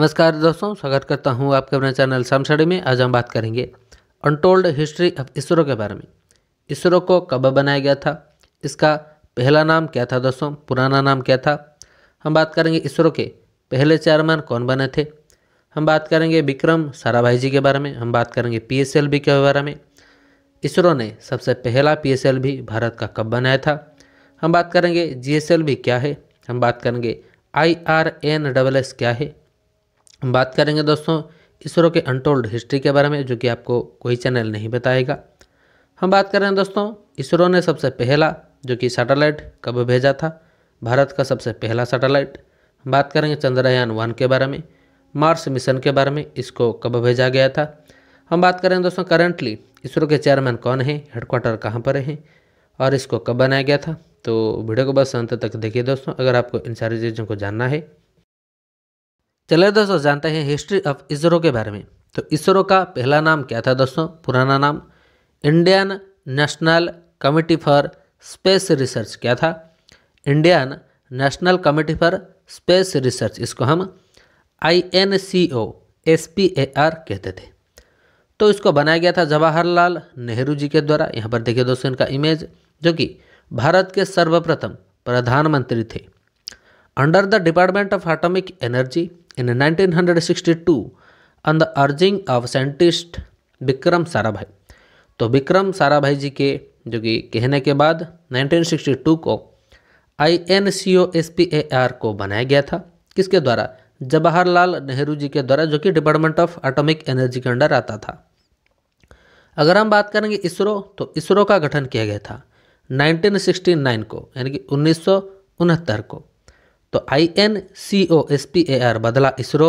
नमस्कार दोस्तों स्वागत करता हूँ आपके अपने चैनल सामसड़ी में आज हम बात करेंगे अनटोल्ड हिस्ट्री ऑफ इसरो के बारे में इसरो को कब बनाया गया था इसका पहला नाम क्या था दोस्तों पुराना नाम क्या था हम बात करेंगे इसरो के पहले चेयरमैन कौन बने थे हम बात करेंगे विक्रम साराभाई जी के बारे में हम बात करेंगे पी के बारे में इसरो ने सबसे पहला पी भारत का कब बनाया था हम बात करेंगे जी क्या है हम बात करेंगे I R N double S क्या है हम बात करेंगे दोस्तों इसरो के अनटोल्ड हिस्ट्री के बारे में जो कि आपको कोई चैनल नहीं बताएगा हम बात करें दोस्तों इसरो ने सबसे पहला जो कि सैटेलाइट कब भेजा था भारत का सबसे पहला सैटेलाइट हम बात करेंगे चंद्रयान वन के बारे में मार्स मिशन के बारे में इसको कब भेजा गया था हम बात कर रहे हैं दोस्तों करंटली इसरो के चेयरमैन कौन हैं हेडक्वार्टर कहाँ पर हैं और इसको कब बनाया गया था तो वीडियो को बस अंत तक देखिए दोस्तों अगर आपको इन सारी चीज़ों को जानना है चले दोस्तों जानते हैं हिस्ट्री ऑफ इसरो के बारे में तो इसरो का पहला नाम क्या था दोस्तों पुराना नाम Indian National Committee for Space Research क्या था Indian National Committee for Space Research इसको हम I N C O S P A R कहते थे तो इसको बनाया गया था जवाहरलाल नेहरू जी के द्वारा यहाँ पर देखिए दोस्तों इनका इमेज जो कि भारत के सर्वप्रथम प्रधानमंत्री थे under the department of atomic energy In 1962, on the urging of scientist Vikram Sarabhai तो विक्रम साराभाई जी के जो कि कहने के बाद 1962 को I N C O S P A R को बनाया गया था किसके द्वारा जवाहरलाल नेहरू जी के द्वारा जो कि डिपार्टमेंट ऑफ एटॉमिक एनर्जी के अंडर आता था अगर हम बात करेंगे इसरो तो इसरो का गठन किया गया था 1969 को यानी कि उन्नीस को तो I N C O S P A R बदला इसरो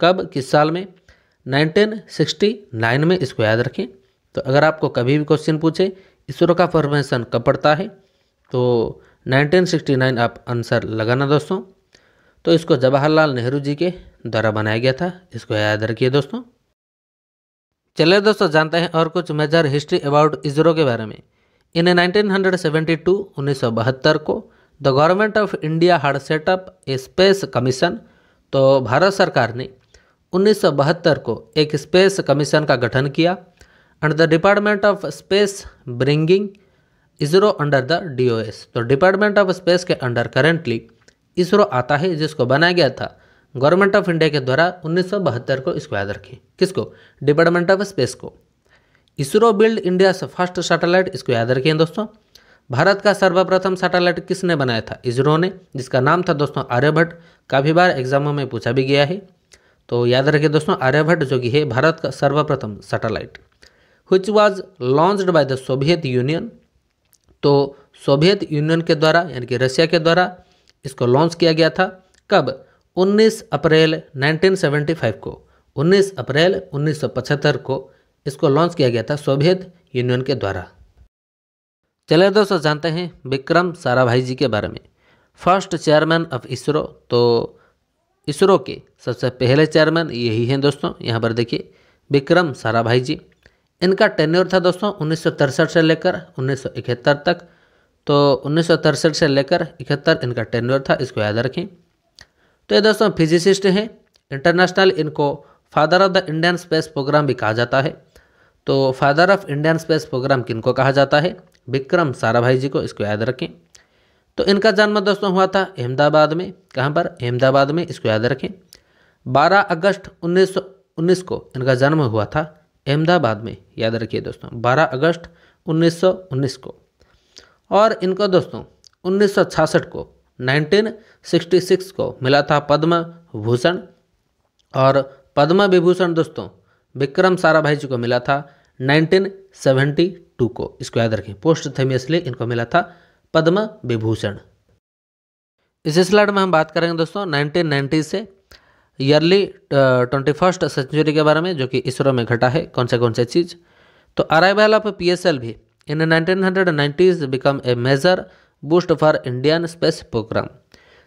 कब किस साल में 1969 में इसको याद रखें तो अगर आपको कभी भी क्वेश्चन पूछे इसरो का फॉर्मेशन कब पड़ता है तो 1969 आप आंसर लगाना दोस्तों तो इसको जवाहरलाल नेहरू जी के द्वारा बनाया गया था इसको याद रखिए दोस्तों चलिए दोस्तों जानते हैं और कुछ मेजर हिस्ट्री अबाउट इसरो के बारे में इन्हें 1972 1972 को the government of India had set up a space commission तो भारत सरकार ने 1972 को एक स्पेस कमीशन का गठन किया and the department of space bringing ISRO under the DOS तो डिपार्टमेंट ऑफ स्पेस के अंडर करेंटली इसरो आता है जिसको बनाया गया था गवर्नमेंट ऑफ इंडिया के द्वारा 1972 को इसको याद रखें किसको डिपार्टमेंट ऑफ स्पेस को ISRO build India first satellite इसको याद रखें दोस्तों भारत का सर्वप्रथम सैटेलाइट किसने बनाया था इसरो ने जिसका नाम था दोस्तों आर्यभट्ट काफ़ी बार एग्जामों में पूछा भी गया है तो याद रखिए दोस्तों आर्यभट्ट जो कि है भारत का सर्वप्रथम satellite which was launched by the Soviet Union तो सोवियत यूनियन के द्वारा यानी कि रशिया के द्वारा इसको लॉन्च किया गया था कब 19 अप्रैल 1975 को 19 अप्रैल 1975 को इसको लॉन्च किया गया था सोवियत यूनियन के द्वारा चले दोस्तों जानते हैं विक्रम साराभाई जी के बारे में फर्स्ट चेयरमैन ऑफ इसरो तो इसरो के सबसे पहले चेयरमैन यही हैं दोस्तों यहाँ पर देखिए विक्रम साराभाई जी इनका टेन्योर था दोस्तों उन्नीस से लेकर उन्नीस तक तो उन्नीस से लेकर इकहत्तर इनका टेन्योर था इसको याद रखें तो ये दोस्तों फिजिसिस्ट हैं इंटरनेशनल इनको father of the Indian space programme भी कहा जाता है तो father of Indian space programme किनको कहा जाता है विक्रम साराभाई जी को इसको याद रखें तो इनका जन्म दोस्तों हुआ था अहमदाबाद में कहाँ पर अहमदाबाद में इसको याद रखें 12 अगस्त 1919 को इनका जन्म हुआ था अहमदाबाद में याद रखिए दोस्तों 12 अगस्त 1919 को और इनको दोस्तों 1966 को 1966 को मिला था पद्म भूषण और पद्म विभूषण दोस्तों विक्रम साराभाई जी को मिला था 1972 को इसको याद रखें पोस्ट थे इसलिए इनको मिला था पद्म विभूषण इस स्लाइड में हम बात करेंगे दोस्तों 1990 से ईयरली ट्वेंटी फर्स्ट सेंचुरी के बारे में जो कि इसरो में घटा है कौन से कौन से चीज़ तो arrival of P S L V in nineteen hundred nineties become a major boost for Indian space programme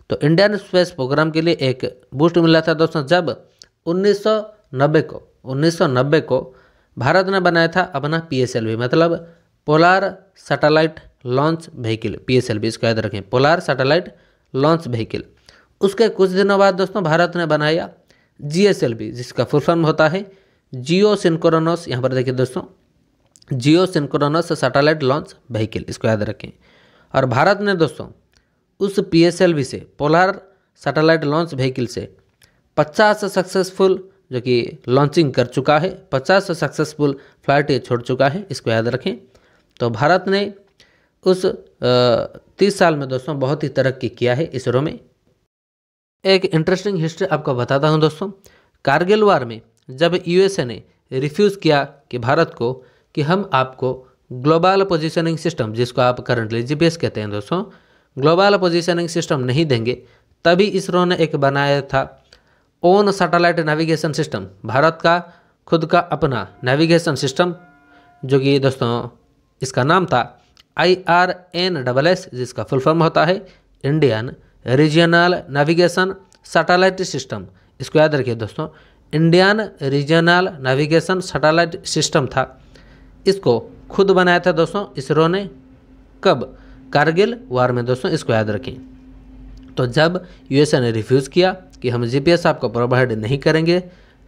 तो इंडियन स्पेस प्रोग्राम के लिए एक बूस्ट मिला था दोस्तों जब 1990 को 1990 को भारत ने बनाया था अपना पी मतलब polar satellite launch vehicle P इसको याद रखें पोलार सैटेलाइट लॉन्च व्हीकिल उसके कुछ दिनों बाद दोस्तों भारत ने बनाया जी जिसका फुल फॉर्म होता है जियो सिंक्रोनस यहाँ पर देखिए दोस्तों geosynchronous satellite launch vehicle इसको याद रखें और भारत ने दोस्तों उस पी से पोलार सैटेलाइट लॉन्च व्हीकिल से पचास सक्सेसफुल जो कि लॉन्चिंग कर चुका है पचास सक्सेसफुल फ्लाइटें छोड़ चुका है इसको याद रखें तो भारत ने उस तीस साल में दोस्तों बहुत ही तरक्की किया है इसरो में एक इंटरेस्टिंग हिस्ट्री आपको बताता हूँ दोस्तों कारगिल वार में जब यूएसए ने रिफ्यूज़ किया कि भारत को कि हम आपको ग्लोबल पोजीशनिंग सिस्टम जिसको आप करंटली जीपीएस कहते हैं दोस्तों ग्लोबल पोजीशनिंग सिस्टम नहीं देंगे तभी इसरो ने एक बनाया था own satellite navigation system Bharat का खुद का अपना नेविगेशन सिस्टम जो कि दोस्तों इसका नाम था I R N double S जिसका फुल फॉर्म होता है Indian regional navigation satellite system इसको याद रखिए दोस्तों Indian regional navigation satellite system था इसको खुद बनाया था दोस्तों इसरो ने कब कारगिल वार में दोस्तों इसको याद रखें तो जब यूएसए ने रिफ्यूज़ किया कि हम जीपीएस आपको प्रोवाइड नहीं करेंगे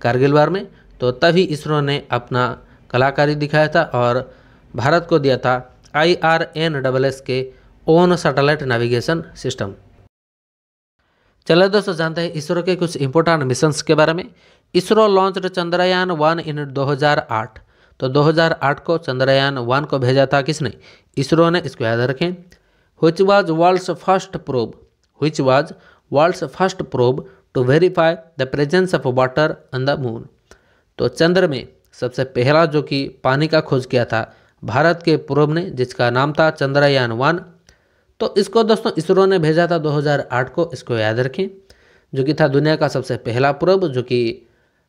कारगिल वार में तो तभी इसरो ने अपना कलाकारी दिखाया था और भारत को दिया था I R N double S के ओन सैटेलाइट नेविगेशन सिस्टम चलो दोस्तों जानते हैं इसरो के कुछ इंपोर्टेंट मिशंस के बारे में ISRO launch Chandrayaan one in 2008 तो 2008 को चंद्रयान वन को भेजा था किसने इसरो ने इसको याद रखें which was world's first probe which was world's first probe to verify the presence of water on the moon तो चंद्र में सबसे पहला जो कि पानी का खोज किया था भारत के पूर्व ने जिसका नाम था चंद्रयान वन तो इसको दोस्तों इसरो ने भेजा था 2008 को इसको याद रखें जो कि था दुनिया का सबसे पहला पूर्व जो कि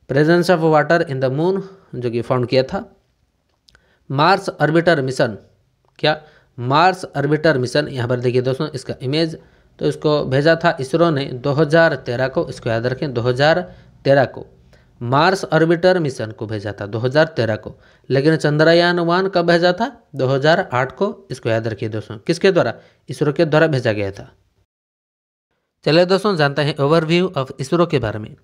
presence of water in the moon जो कि फाउंड किया था मार्स ऑर्बिटर मिशन क्या मार्स ऑर्बिटर मिशन यहाँ पर देखिए दोस्तों इसका इमेज तो इसको भेजा था इसरो ने 2013 को इसको याद रखें 2013 को मार्स ऑर्बिटर मिशन को भेजा था 2013 को लेकिन चंद्रयान वन कब भेजा था 2008 को इसको याद रखिए दोस्तों किसके द्वारा इसरो के द्वारा भेजा गया था चलिए दोस्तों जानते हैं ओवरव्यू ऑफ इसरो के बारे में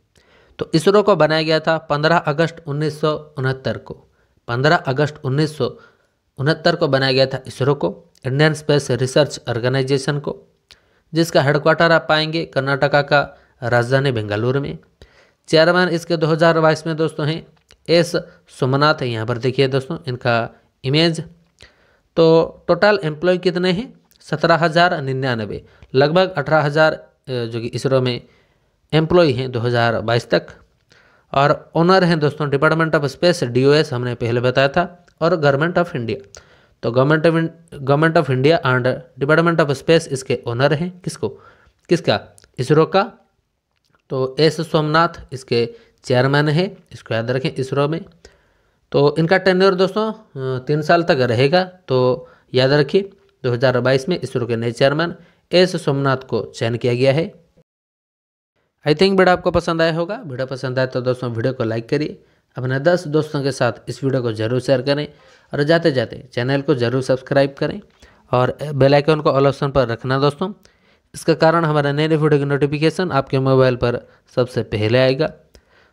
तो इसरो को बनाया गया था 15 अगस्त उन्नीस को 15 अगस्त उन्नीस को बनाया गया था इसरो को इंडियन स्पेस रिसर्च ऑर्गेनाइजेशन को जिसका हेडक्वार्टर आप पाएंगे कर्नाटका का राजधानी बेंगलुरु में चेयरमैन इसके 2022 में दोस्तों हैं एस सोमनाथ यहाँ पर देखिए दोस्तों इनका इमेज तो टोटल एम्प्लॉय कितने हैं सत्रह हज़ार निन्यानवे लगभग अठारह हज़ार जो कि इसरो में एम्प्लॉय हैं 2022 तक और ओनर हैं दोस्तों डिपार्टमेंट ऑफ स्पेस डीओएस हमने पहले बताया था और गवर्नमेंट ऑफ इंडिया तो government of government of India and department of space इसके ओनर हैं किसको किसका इसरो का तो एस सोमनाथ इसके चेयरमैन है इसको याद रखें इसरो में तो इनका टेन्योर दोस्तों तीन साल तक रहेगा तो याद रखिए 2022 में इसरो के नए चेयरमैन एस सोमनाथ को चयन किया गया है आई थिंक वीडियो आपको पसंद आया होगा वीडियो पसंद आए तो दोस्तों वीडियो को लाइक करिए अपने दस दोस्तों के साथ इस वीडियो को जरूर शेयर करें और जाते जाते चैनल को ज़रूर सब्सक्राइब करें और बेल आइकन को ऑल ऑप्शन पर रखना दोस्तों इसका कारण हमारा नए नए वीडियो की नोटिफिकेशन आपके मोबाइल पर सबसे पहले आएगा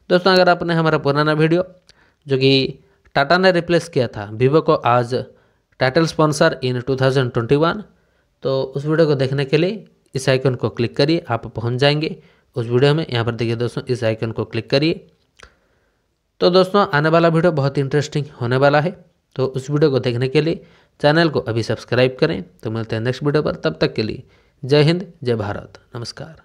दोस्तों अगर आपने हमारा पुराना वीडियो जो कि टाटा ने रिप्लेस किया था वीवो को आज टाइटल स्पॉन्सर इन 2021 तो उस वीडियो को देखने के लिए इस आइकन को क्लिक करिए आप पहुंच जाएंगे उस वीडियो में यहाँ पर देखिए दोस्तों इस आइकन को क्लिक करिए तो दोस्तों आने वाला वीडियो बहुत इंटरेस्टिंग होने वाला है तो उस वीडियो को देखने के लिए चैनल को अभी सब्सक्राइब करें तो मिलते हैं नेक्स्ट वीडियो पर तब तक के लिए जय हिंद जय भारत नमस्कार